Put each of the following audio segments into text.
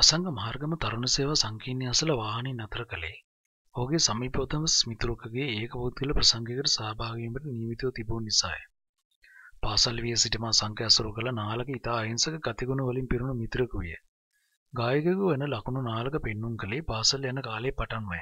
අසංග මාර්ගම තරුණ සේවා සංකීර්ණය අසල වාහනින් නතර කළේ. ඔහුගේ සමීපතම ස්මිතුරකගේ ඒකපෞද්ගල ප්‍රසංගයකට සහභාගීවීමට නියමිතව තිබුණු නිසාය. පාසල් විය සිටම අසංක ඇසුරු කළ නාලක ඉතා අහිංසක ගතිගුණ වලින් පිරුණු මිත්‍රයෙකු විය. ගායකයෙකු වෙන ලකුණු නාලක පෙන්눔 කළේ පාසල් යන කාලේ පටන්මය.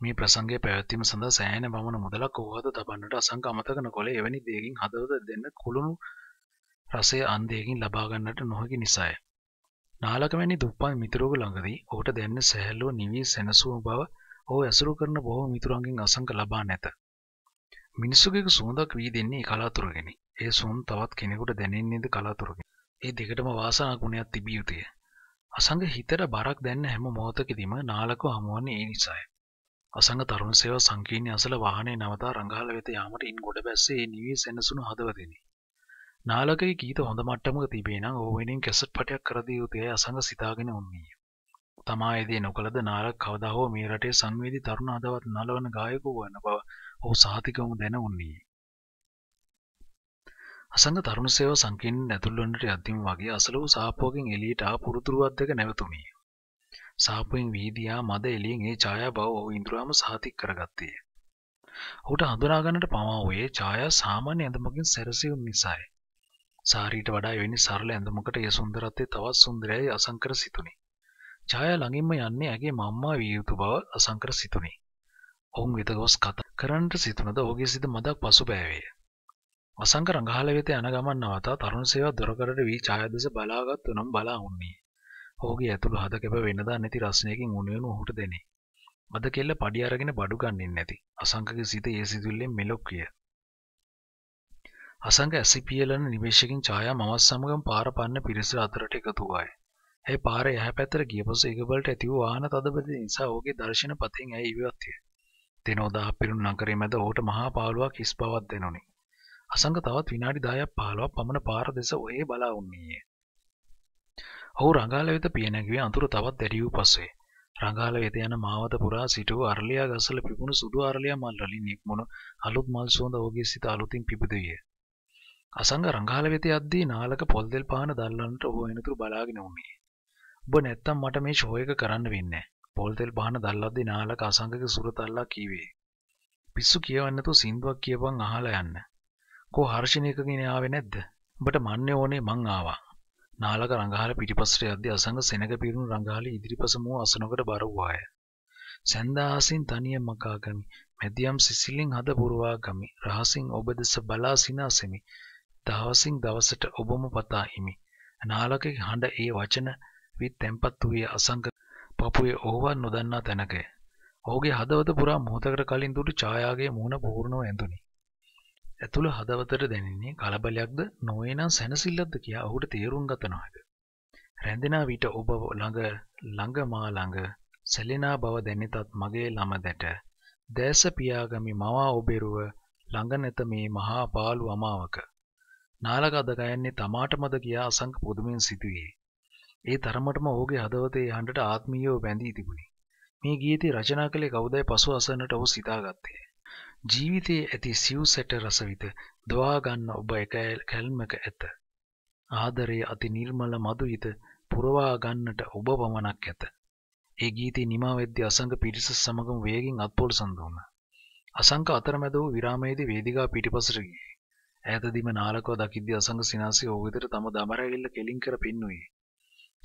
මේ ප්‍රසංගය පැවැත්වීම සඳහා සෑහෙන බමන මුදලක් ඔහු අත තබන්නට අසංක අමතක නොකළ එවැනි දෙයකින් හදවත දෙන්න කුළුණු රසය අන්දයකින් ලබා ගන්නට නොහැකි නිසාය. නාලකමැනි දුප්පත් මිතුරෙකු ළඟදී ඔහුට දැනෙන සැහැල්ලුව නිවී සැනසුම බව ඔහු ඇසුරු කරන බොහෝ මිතුරන්ගෙන් අසංක ලබා නැත. මිනිසුකෙකු සුවඳක් වී දෙන්නේ කලාතුරකිනි. ඒ සුවඳ තවත් කෙනෙකුට දැනෙන්නේද කලාතුරකින්. ඒ දෙකටම වාසනා ගුණයක් තිබිය යුතුය. අසංග හිතට බරක් දැන්න හැම මොහොතකදීම නාලකව හමුවන්නේ ඒ නිසායි. අසංග තරුණ සේවා සංකීර්ණ අසල වාහනේ නවතා රංගාල වෙත යාමට ඉන් ගොඩ බැස්සේ ඒ නිවී සැනසුණු හදවතිනි. නාලකගේ ගීත හොඳ මට්ටමක තිබේනම් ඕවෙනින් කැසට් පටයක් කරදිය යුතුයයි අසඟ සිතාගෙන උන්නේය. තමා එදේ නොකළද නාලක කවදා හෝ මේ රටේ සංවේදී තරුණ අදවත් නලවන ගායකයෙකු වන බව ඔහු සහතිකවම දැන උන්නේය. අසඟ තරුණ සේව සංකීර්ණ ඇතුළුවන්නට යද්දීම වගේ අසල වූ සාප්පුවකින් එළියට ආ පුරුදුරුවක් දෙක නැවතුණේය. සාප්පුවෙන් වීදියා මද එළියෙන් ඒ ඡායාව ඔහු ඉන්ද්‍රාම සහතික කරගත්තේය. ඔහුට හඳුනා ගන්නට පමා වූයේ ඡායා සාමාන්‍ය ඇඳුමකින් සැරසෙවුන් නිසායි. සාරීට වඩා වෙනි සරල ඇඳමකට ඒ සුන්දරත්වය තවත් සුන්දරයයි අසංකර සිතුනි. ඡායා ළඟින්ම යන්නේ ඇගේ මම්මා විය යුතු බව අසංකර සිතුනි. ඔවුන් වෙත ගොස් කතා කරන්නට සිතුනද ඔහුගේ සිත මදක් පසුබෑවේය. අසංක රංගහල වෙත යන ගමන් නවතා තරුණ සේවා දොරකඩට වී ඡායා දෙස බලාගත්තු නම් බලා උන්නේ. ඔහුගේ ඇතුළු හද කැප වෙනදා නැති රසණයකින් උණුවෙන ඔහුට දෙනේ. මද කෙල්ල පඩි අරගෙන බඩු ගන්නෙන්නේ නැති. අසංකගේ සිත ඒ සිතුවිල්ලෙන් මෙලොක් විය. අසංග ඇසිපියලන නිවේශකින් ඡායා මමත් සමගම පාර පන්න පිරිස අතරට එකතු වූවාය. ඇය පාර යහපැතට ගියපසු ඒකබලට ඇති වූ වාහන තදබදින් නිසා ඔහුගේ දර්ශන පතින් ඇය ඉවත් විය. දිනෝදා පිරුණු නගරයේ මැද ඔහුට මහා පාළුවක් හිස් බවක් දැනුනි. අසංග තවත් විනාඩි 10ක් 15ක් පමණ පාර දෙස ඔහේ බලා වුන්නේය. ඔහු රඟාල වෙත පිය නැගුවේ අඳුර තවත් දැඩි වූ පසුවේ. රඟාල වෙත යන මාවත පුරා සිටු අරලියා ගසල පිපුණු සුදු අරලියා මල් වලින් නික්මුණු අලුත් මල් සුවඳ ඔහුගේ සිත අලුතින් පිබිද විය. අසංග රංගාල වෙත අද්දී නාලක පොල්දෙල් පාන දල්ලන්ට හෝයනතුරු බලාගෙන උමේ. ඔබ නැත්තම් මට මේ ශෝයක කරන්න වෙන්න. පොල්තෙල් පාන දල්ලද්දි නාලක අසංගක සුරතල්ලා කීවේ. පිස්සු කියවන්නතු සින්දුවක් කියපන් අහලා යන්න. කෝ හර්ෂණයකගෙන ආවේ නැද්ද? ඔබට මන්නේ ඕනේ මං ආවා. නාලක රංගාල පිටිපස්සට යද්දී අසංග සෙනග පිරුණු රංගාලි ඉදිරිපස මෝ අසනකට බර වූාය. සැන්දාසින් තනියෙන් මකාගමි. මැදියම් සිසිලින් හද පුරවා ගමි. රහසින් ඔබ දෙස බලා සිනාසෙමි. දහවසින් දවසට ඔබම පතා හිමි. නාලකගේ හඬ ඒ වචන වී තැම්පත් වූයේ අසංග පපුවේ ඕවා නොදන්නා තැනකය. ඔහුගේ හදවත පුරා මොහොතකට කලින් දුටු ඡායාගේ මූණ පූර්ණව ඇඳුනි. ඇතුළ හදවතට දැනෙන්නේ කලබලයක්ද නොවේනම් සැනසෙල්ලක්ද කියා ඔහුට තේරුම් ගත නොහැක. රැඳෙනා විට ඔබ ළඟ ළඟ මා ළඟ සැලෙනා බව දැනෙතත් මගේ ළම දැට දැස පියාගමි මවා ඔබෙරුව ළඟ නැත මේ මහා පාළු අමාවක නාලක අද ගයන්නේ තමාටමද කියා අසංක පුදුමෙන් සිතුවේ. ඒ තරමටම ඔහුගේ හදවතේ හඬට ආත්මීයව බැඳී තිබුණි. මේ ගීතේ රචනා කළේ කවුදයි පසු අසන්නට ඔහු සිතාගත්තේ. ජීවිතයේ ඇති සිව් සැට රසවිත දවා ගන්න ඔබ එක කැල්මක ඇත. ආදරයේ අති නිර්මල මధుහිත පුරවා ගන්නට ඔබ පමණක් ඇත. ඒ ගීතේ නිමා වෙද්දී අසංක පිරිස සමගම වේගෙන් අත්පොල් සඳුණා. අසංක අතරමැද වූ විරාමයේදී වේදිකා පිටිපසට ගියේ. ඈතදීම නාලකව දකිද්දි අසංග සිනාසී ඔහු වෙතට තම දමරගිල්ල කෙලින් කර පෙන්නුවේ.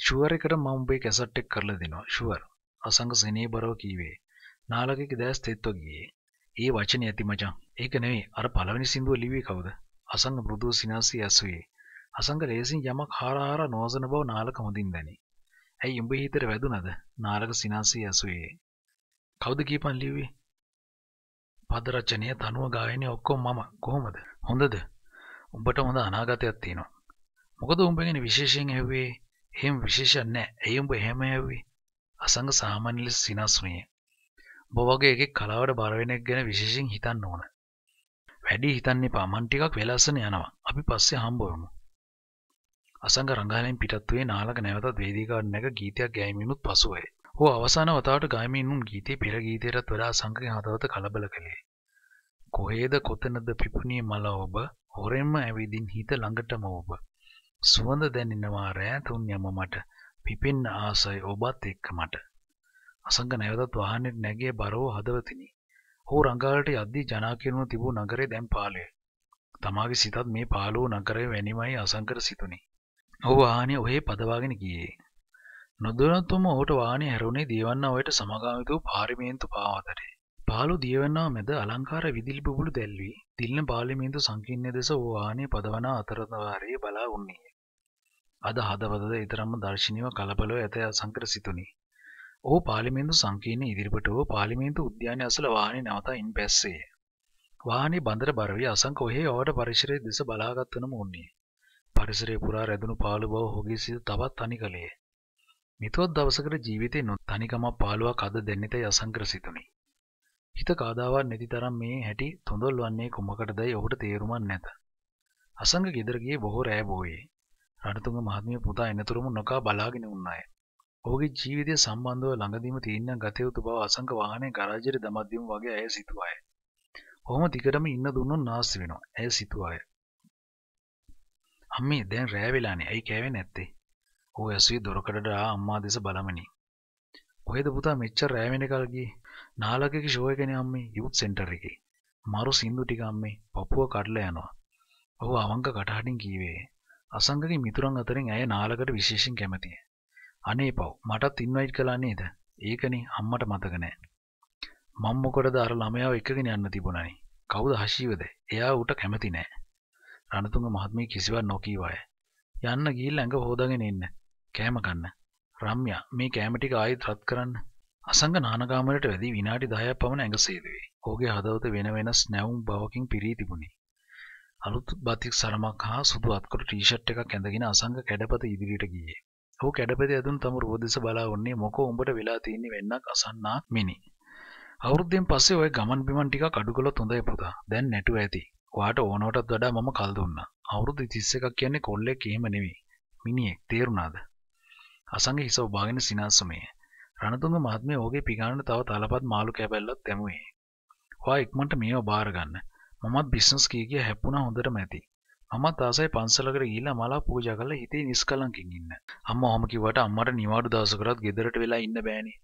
ෂුවර් එකට මම උඹේ කැසට් එක කරලා දෙනවා. ෂුවර්. අසංග සෙනෙහබරව කීවේ. නාලකගේ දැස් තෙත්ව ගියේ. ඒ වචනේ ඇති මචං. ඒක නෙවෙයි අර පළවෙනි සින්දුව ලිව්වේ කවුද? අසංග මෘදු සිනාසී ඇසුවේ. අසංග ලේසින් යමක් හාර හාර නොවසන බව නාලක හොඳින් දැනේ. ඇයි උඹේ හිතට වැදුනද? නාලක සිනාසී ඇසුවේ. කවුද කියපන් ලිව්වේ? පදරචනය තනුව ගායනය ඔක්කොම් මම කොහොමද හොඳද උඹට හොඳ අනාගතයක් තියෙනවා මොකද උඹගෙන විශේෂයෙන් හැවේ හෙම විශේෂන් නෑ ඇයි උඹ හැම ඇවේ අසඟ සාමාන්‍ය ලෙස සිනස්නුයේ උඹ වගේ එකෙක් කලාවට බරවෙනක් ගැන විශේෂයෙන් හිතන්න ඕන වැඩි හිතන්නේ පාමන් ටිකක් වෙලාසන යනවා අපි පස්සේ හම්බවෙමු අසංග රංගාලයෙන් පිටත්වේ නාලක නැවතත් වේදිකාවට නැග ගීතයක් ගෑමීමත් පසුවයි හෝ අවසාන වතාවට ගයමින්නුම් ගීතේ පෙර ගීතයටත් වඩා සංකය හතවත කලබල කළේ. කොහේද කොතනද පිපුණිය මල ඔබ හොරෙන්ම ඇවිදින් හිත ළඟටම ඔබ. සුවඳ දැනෙනවා රෑ තුන් යම මට පිපෙන්න ආසයි ඔබත් එක්ක මට. අසංග නැවතත් වාහනෙට නැගේ බරව හදවතිනි. හෝ රංගාලට යද්දී ජනා කියනුව තිබූ නගරේ දැන් පාළේ. තමාගේ සිතත් මේ පාළුව නගරය වැනිමයි අසංකර සිතුනි. ඔහු වාහනේ ඔහේ පදවාගෙන ගියේ. නොදුනතුම ඔහුට වාහනේ හැරුණේ දියවන්නා ඔයට සමගාමී වූ පාර්ලිමේන්තු පාවතරේ. පාළු දියවන්නා මැද අලංකාර විදුලි බුබුළු දැල්වී දිල්න පාර්ලිමේන්තු සංකීර්ණය දෙස ඔහු වාහනේ පදවන අතරවාරයේ බලා උන්නේය. අද හදවතද ඊතරම්ම දර්ශනීය කලබලව ඇත අසංකර සිතුනි. ඔහු පාර්ලිමේන්තු සංකීර්ණ ඉදිරිපට වූ පාර්ලිමේන්තු උද්‍යානය අසල වාහනේ නවතා ඉන් බැස්සේය. වාහනේ බඳර බරවී අසංක ඔහේ ඔවට පරිසරයේ දෙස බලාගත් වනම උන්නේ. පරිසරයේ පුරා රැඳුණු පාළු බව හොගේ සිත තවත් තනි කළේ. නිතොත් දවසකට ජීවිතේ නොත් තනිකමක් පාළුවක් අද දෙන්නෙතයි අසංකර සිතුනි. හිත කාදාවත් නැති තරම් මේ හැටි තොඳල් වන්නේ කුමකටදයි ඔහුට තේරුමක් නැත. අසංග ගෙදර ගියේ බොහෝ රෑ බොයේ. රණතුංග මහත්මිය පුතා එනතුරුම නොකා බලාගෙන උන්නාය. ඔහුගේ ජීවිතය සම්බන්ධව ළඟදීම තීරණ ගත යුතු බව අසංග වාහනේ ගරාජයට දමා දීමු වගේ ඇය සිතුවාය. කොහොම දිගටම ඉන්න දුන්නොත් නාස්ති වෙනවා. ඇය සිතුවාය. අම්මේ දැන් රෑ වෙලානේ. ඇයි කෑවේ නැත්තේ? ඌ ඇසී දොරකඩට ආ අම්මා දෙස බලමිනි. කොහෙද පුතා මෙච්චර රෑ වෙනකල් ගියේ? නාලකගේ ෂෝ එකනේ අම්මේ යූත් සෙන්ටර් එකේ. මරු සින්දු ටික අම්මේ පපුව කඩලා යනවා. ඔහු අවංක කටහඬින් කීවේ. අසංගගේ මිතුරන් අතරින් ඇය නාලකට විශේෂයෙන් කැමතියි. අනේ පව් මටත් ඉන්වයිට් කළා නේද? ඒකනේ අම්මට මතක නෑ. මම මොකටද අර ළමයාව එක්කගෙන යන්න තිබුණානේ. කවුද හෂීවද? එයා ඌට කැමති නෑ. රණතුංග මහත්මිය කිසිවක් නොකීවාය. යන්න ගිහිල්ලා ඇඟ හොදාගෙන ඉන්න. කෑම ගන්න. රම්යා මේ කෑම ටික ආයෙත් රත් කරන්න. අසංග නානගාමරයට වැඩි විනාඩි 10ක් පමණ ඇඟ සේදුවේ. ඔහුගේ හදවත වෙන වෙනස් නැවුම් බවකින් පිරී තිබුණි. අලුත් බතික් සරමක් හා සුදු අත්කොඩු ටී-ෂර්ට් එකක් ඇඳගෙන අසංග කැඩපත ඉදිරියට ගියේ. ඔහු කැඩපත ඇඳුණු තම රුව දෙස බලා වන්නේ මොකෝ උඹට වෙලා තියෙන්නේ වෙන්නක් අසන්නා මිනි. අවුරුද්දෙන් පස්සේ ඔය ගමන් බිමන් ටිකක් අඩු කළොත් හොඳයි පුතා. දැන් නැටුව ඇති. ඔයාට ඕනවටත් වඩා මම කල් දුන්නා. අවුරුදු 31ක් කියන්නේ කොල්ලෙක් එහෙම නෙවෙයි. මිනිහෙක් තේරුණාද? අසංග හිස ඔබාගෙන සිනාසුමේ. රණතුංග මහත්මිය ඔහුගේ පිගානට තව තලපත් මාළු කැබැල්ලක් දැමුවේ. "හොයා ඉක්මනට මේව බාර ගන්න. මමත් බිස්නස් කී කිය හැප්පුණා හොඳටම ඇති." මමත් ආසයි පන්සලකට ගිහිල්ලා මලා පූජා කරලා හිතේ නිස්කලංකින් ඉන්න. අම්මා ඔහම කිව්වට අම්මට නිවාඩු දවසකටත් ගෙදරට වෙලා ඉන්න බෑනේ.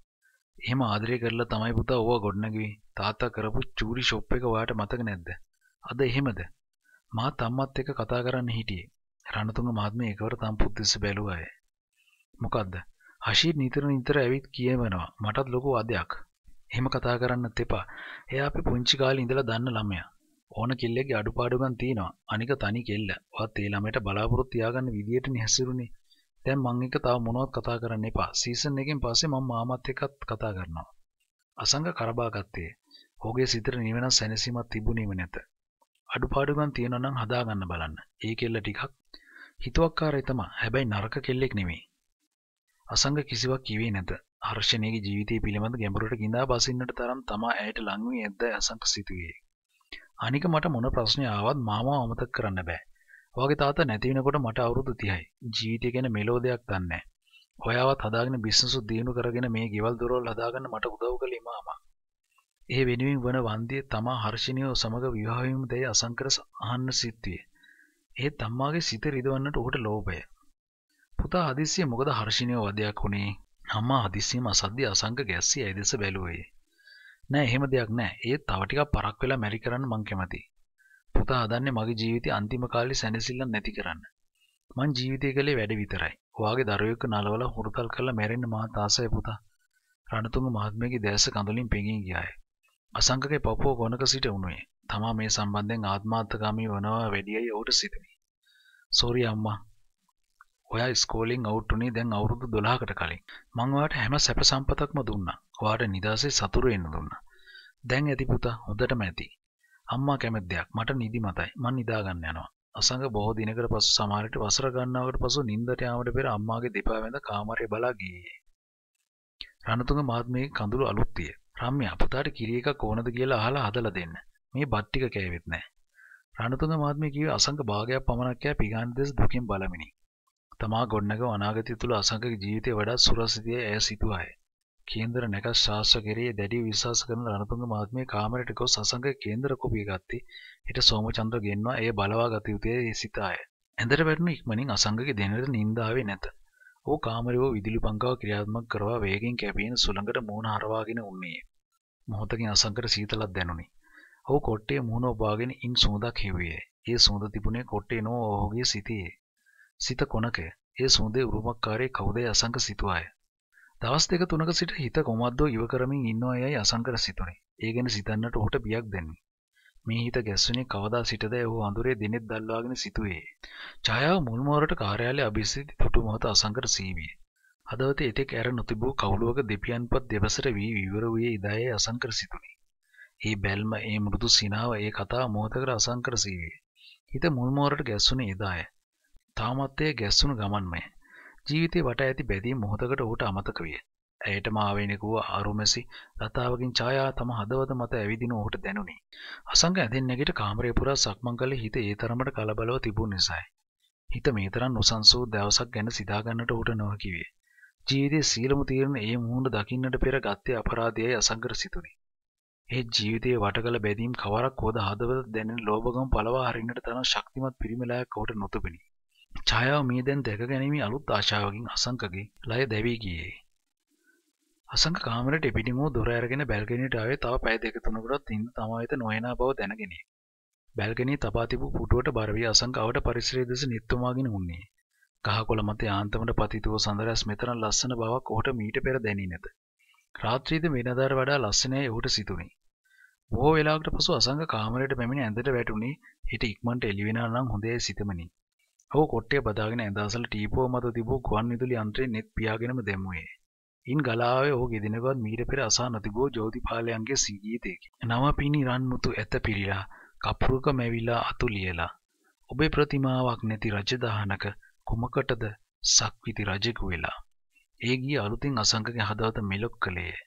එහෙම ආදරය කරලා තමයි පුතා ඕවා ගොඩනගුවේ. තාත්තා කරපු චූරි ෂොප් එක ඔයාට මතක නැද්ද? අද එහෙමද? මාත් අම්මත් එක්ක කතා කරන්න හිටියේ. රණතුංග මහත්මිය එකවර තම් පුද්දස්ස බැලුවාය. මොකක්ද හශී නිතර නිතර ඇවිත් කියවෙනවා මටත් ලොකු අදයක් එහෙම කතා කරන්නත් එපා එයා අපි පුංචි කාලේ ඉඳලා දන්න ළමයා ඕන කෙල්ලෙක්ගේ අඩුපාඩුකම් තියෙනවා අනික තනි කෙල්ල ඔයත් ඒ ළමයට බලාපොරොත්තු තියාගන්න විදියට නිහසුරුනේ දැන් මං එක තව මොනවත් කතා කරන්න එපා. සීසන් එකෙන් පස්සේ මම මාමත් එක්කත් කතා කරනවා. අසංග කරබා ගත්තේ. ඔහුගේ සිතට නිවෙන සැනසීමක් තිබුණේම නැත. අඩුපාඩුකම් තියෙනවා නම් හදාගන්න බලන්න. ඒ කෙල්ල ටිකක් හිතුවක්කාරයි තමයි. හැබැයි නරක කෙල්ලෙක් නෙමෙයි. අසංග කිසිවක් කිවේ නැත හර්ෂණයගේ ජීවිතය පිළිබඳ ගැඹුරට ගිඳා බසින්නට තරම් තමා ඇයට ලංවී ඇද්ද අසංක සිතුවේ. අනික මට මොන ප්‍රශ්නය ආවත් මාමා අමතක කරන්න බෑ. වගේ තාත්තා නැති වෙනකොට මට අවුරුදු 30යි. ජීවිතය ගැන මෙලෝ දෙයක් දන්නේ ඔයාවත් හදාගෙන බිස්නස් දියුණු කරගෙන මේ ගෙවල් දොරවල් හදාගන්න මට උදව් කළේ මාමා. ඒ වෙනුවෙන් වන වන්දිය තමා හර්ෂණීය සමග විවාහ වීම දැයි අසංකර අහන්න සිටුවේ. ඒත් අම්මාගේ සිත රිදවන්නට ඔහුට ලෝභය. පුතා හදිසිය මොකද හර්ෂණය වදයක් වුණේ අම්මා හදිසියම අසද්‍ය අසංක ගැස්සී ඇයි දෙස බැලුවේ නෑ එහෙම දෙයක් නෑ ඒත් තව ටිකක් පරක් වෙලා මැරි කරන්න මං කැමති පුතා හදන්නේ මගේ ජීවිතේ අන්තිම කාලේ සැනසෙල්ලක් නැති කරන්න මං ජීවිතේ කලේ වැඩ විතරයි ඔයාගේ දරුවෙක් නලවලා හුරුතල් කරලා මැරෙන්න මාත් ආසයි පුතා රණතුංග මහත්මයාගේ දැස කඳුලින් පෙඟී ගියාය අසංකගේ පපුව ගොනක සිට උණුවේ තමා මේ සම්බන්ධයෙන් ආත්මාර්ථකාමී වනවා වැඩියයි ඔහුට සිතුනි සෝරි අම්මා ඔයා ස්කෝලින් අවුට්ටුනේ දැන් අවුරුදු 12කට කලින්. මම ඔයාට හැම සැප සම්පතක්ම දුන්නා. ඔයාට නිදාසේ සතුරු වෙන්න දුන්නා. දැන් ඇති පුතා හොඳටම ඇති. අම්මා කැමති දෙයක් මට නිදිමතයි. මං නිදා ගන්න යනවා. අසංග බොහෝ දිනකට පසු සමහරට වසර ගණනාවකට පසු නිින්දට යාමට පෙර අම්මාගේ දෙපා වැඳ කාමරේ බලා ගියේ. රණතුංග මහත්මයේ කඳුළු අලුත් විය. රම්‍යා පුතාට කිරි එකක් ඕනද කියලා අහලා හදලා දෙන්න. මේ බත් ටික කෑවෙත් නැහැ. රණතුංග මහත්මිය කිව්වේ අසංක භාගයක් පමණක් කෑ පිගාන්දෙස් දුකින් බලමිනි. තමා ගොඩනැග අනාගතය තුළ අසංක ජීවිතය වඩා සුරසිතිය ඇය සිතුවාය. කේන්දර නැකස් ශාස්ත්‍ර කෙරේ දැඩි විශ්වාස කරන රණතුංග මහත්මිය කාමරයට ගොස් අසංක කේන්දර කොපිය ගත්තී. හිට සෝමචන්ද්‍ර ගෙන්වා එය බලවා ගත යුතුය ඒ සිතාය. ඇඳට වැටුණු ඉක්මනින් අසංකගේ දෙනට නින්දාවේ නැත. ඔහු කාමරයෝ විදුලි පංකාව ක්‍රියාත්මක කරවා වේගෙන් කැපියෙන සුළඟට මූණ හරවාගෙන උන්නේ. මොහොතකින් අසංකට සීතලක් දැනුනි. ඔහු කොට්ටේ මූණ ඔබාගෙන ඉන් සුවඳක් හෙව්වේ. ඒ සුවඳ තිබුණේ කොට්ටේ නෝ ඔහුගේ සිතේ. සිත කොනකය ඒ සුන්දේ උරුමක්කාරයේ කවුදේ අසංක සිතුවාය. දවස් දෙක තුනක සිට හිත කොමද්දෝ ඉව කරමින් ඉන්නවා යයි අසංකර සිතුනි. ඒ ගැන සිතන්නට ඔහුට බියක් දැනුනි. මේ හිත ගැස්සුනේ කවදා සිටද ඔහු අඳුරේ දිනෙත් දල්වාගෙන සිටුවේ. ඡායාව මුල් මෝරට කාර්යාලයේ අභිසිද්ධ පුටු මොහොත අසංකර සීවිය. හදවතේ එතෙක් ඇර නොතිබූ කවුලුවක දෙපියන්පත් දෙපසට වී විවර වූයේ ඉදායේ අසංකර සිටුනි. ඒ බැල්ම ඒ මෘදු සිනාව ඒ කතා මොහොතකට අසංකර සීවිය. හිත මුල් මෝරට ගැස්සුනේ එදාය. තාමත් එය ගැස්සුණු ගමන්මය. ජීවිතේ වට ඇති බැඳීම් මොහොතකට ඔහුට අමතක විය. ඇයට මාවේණි වූ අරුමැසි ලතාවකින් ඡායා තම හදවත මත ඇවිදින ඔහුට දැනුනි. අසංග ඇදෙන් නැගිට කාමරේ පුරා සක්මන් කළ හිත ඒ තරමට කලබලව තිබුණ නිසායි. හිත මේ තරම් නොසන්සූ දවසක් ගැන සිතා ගන්නට ඔහුට නොහැකි විය. ජීවිතයේ සීලම තීරණ ඒ මුහුණ දකින්නට පෙර ගත්තේ අපරාධයයි අසංගර සිතුනි. ඒ ජීවිතයේ වටකල බැඳීම් කවරක් හෝද හදවත දැනෙන ලෝභකම් පළවා හරින්නට තරම් ශක්තිමත් පිරිමලයක් ඔහුට නොතිබුණි. ඡායාව මේ දැන් දැක ගැනීම අලුත් ආශාවකින් අසංකගේ ලය දැවී ගියේ. අසංක කාමරයට එපිටිමෝ දොර ඇරගෙන බැල්කනියට ආවේ තව පැය දෙක තුනකටත් ඉඳ තම වෙත නොයනා බව දැනගෙනි. බැල්කනියේ තබා තිබූ පුටුවට බර වී අසංක අවට පරිසරයේ දෙස නිත්තුමාගෙන උන්නේ. ගහකොළ මත යාන්තමට පතිතුව සඳරැස් මෙතරම් ලස්සන බවක් ඔහුට මීට පෙර දැනී නැත. රාත්‍රියේද වෙනදාට වඩා ලස්සනයි ඔහුට සිතුනේ. බොහෝ වේලාවකට පසු අසංක කාමරයට පැමිණ ඇඳට වැටුනේ හිට ඉක්මනට එළි වෙනා නම් හොඳයි සිතමනි. ඔහු කොට්ටේ බදාගෙන ඇඳාසල ටීපෝ මත තිබූ ගුවන් විදුලි යන්ත්‍රයේ net පියාගෙනම දැමුවේ. ඉන් ගලාවේ ඔහු ගෙදෙනවත් මීට පෙර අසා නොතිබූ ජෝතිපාලයන්ගේ සීගීතයකි. නව පිණි රන් මුතු ඇත පිරිලා කපුරුක මැවිලා අතු ලියලා. ඔබේ ප්‍රතිමාවක් නැති රජදහනක කුමකටද සක්විති රජෙකු වෙලා. ඒ ගිය අලුතින් අසංකගේ හදවත මෙලොක් කළේය.